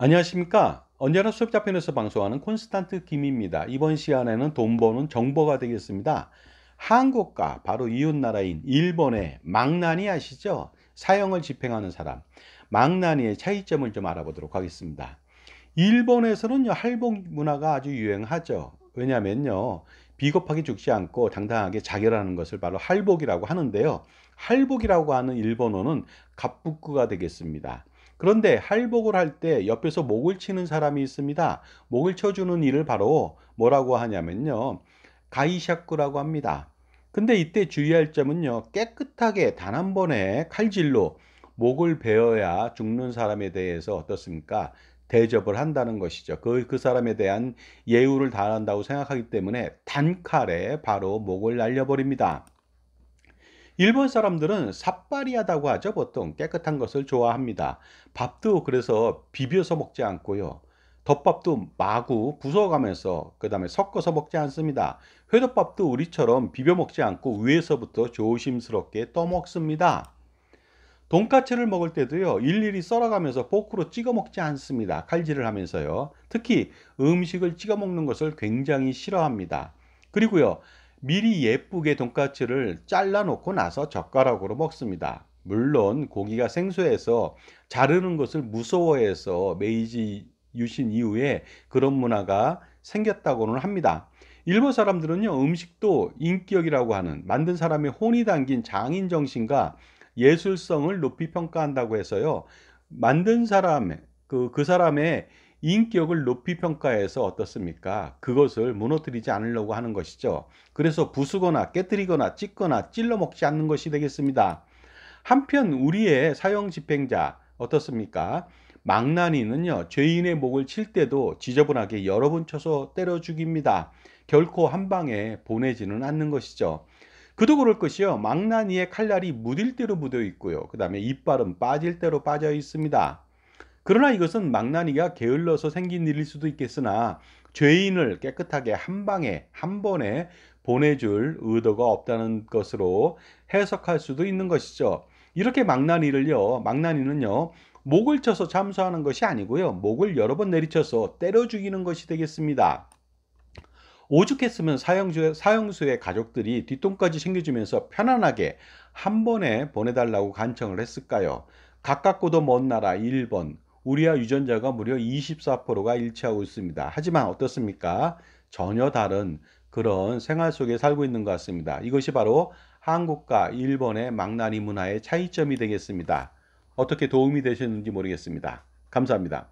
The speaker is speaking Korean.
안녕하십니까 언제나 수업 자편에서 방송하는 콘스탄트 김입니다 이번 시간에는 돈 버는 정보가 되겠습니다 한국과 바로 이웃나라인 일본의 망나니 아시죠 사형을 집행하는 사람 망나니의 차이점을 좀 알아보도록 하겠습니다 일본에서는 할복 문화가 아주 유행하죠 왜냐면요 비겁하게 죽지 않고 당당하게 자결하는 것을 바로 할복이라고 하는데요 할복이라고 하는 일본어는 갑북구가 되겠습니다 그런데 할복을 할 때 옆에서 목을 치는 사람이 있습니다. 목을 쳐주는 일을 바로 뭐라고 하냐면요. 가이샤크라고 합니다. 근데 이때 주의할 점은요. 깨끗하게 단 한 번의 칼질로 목을 베어야 죽는 사람에 대해서 어떻습니까? 대접을 한다는 것이죠. 그, 그 사람에 대한 예우를 다한다고 생각하기 때문에 단칼에 바로 목을 날려버립니다. 일본 사람들은 삿바리하다고 하죠. 보통 깨끗한 것을 좋아합니다. 밥도 그래서 비벼서 먹지 않고요. 덮밥도 마구 부숴가면서 그 다음에 섞어서 먹지 않습니다. 회덮밥도 우리처럼 비벼 먹지 않고 위에서부터 조심스럽게 떠먹습니다. 돈까츠를 먹을 때도요 일일이 썰어가면서 포크로 찍어 먹지 않습니다 칼질을 하면서요 특히 음식을 찍어 먹는 것을 굉장히 싫어합니다 그리고요 미리 예쁘게 돈까츠를 잘라놓고 나서 젓가락으로 먹습니다. 물론 고기가 생소해서 자르는 것을 무서워해서 메이지 유신 이후에 그런 문화가 생겼다고는 합니다. 일본 사람들은요 음식도 인격이라고 하는 만든 사람의 혼이 담긴 장인 정신과 예술성을 높이 평가한다고 해서요 만든 사람 그, 그 사람의 인격을 높이 평가해서 어떻습니까? 그것을 무너뜨리지 않으려고 하는 것이죠. 그래서 부수거나 깨뜨리거나 찢거나 찔러 먹지 않는 것이 되겠습니다. 한편 우리의 사형 집행자 어떻습니까? 망나니는요 죄인의 목을 칠 때도 지저분하게 여러 번 쳐서 때려 죽입니다. 결코 한 방에 보내지는 않는 것이죠. 그도 그럴 것이요. 망나니의 칼날이 무딜 대로 묻어 있고요. 그 다음에 이빨은 빠질 대로 빠져 있습니다. 그러나 이것은 망나니가 게을러서 생긴 일일 수도 있겠으나 죄인을 깨끗하게 한 방에 한 번에 보내줄 의도가 없다는 것으로 해석할 수도 있는 것이죠. 이렇게 망나니를요, 망나니는요, 목을 쳐서 참수하는 것이 아니고요, 목을 여러 번 내리쳐서 때려 죽이는 것이 되겠습니다. 오죽했으면 사형수의, 사형수의 가족들이 뒷돈까지 챙겨주면서 편안하게 한 번에 보내달라고 간청을 했을까요? 가깝고도 먼 나라 일본, 우리와 유전자가 무려 24%가 일치하고 있습니다. 하지만 어떻습니까? 전혀 다른 그런 생활 속에 살고 있는 것 같습니다. 이것이 바로 한국과 일본의 망나니 문화의 차이점이 되겠습니다. 어떻게 도움이 되셨는지 모르겠습니다. 감사합니다.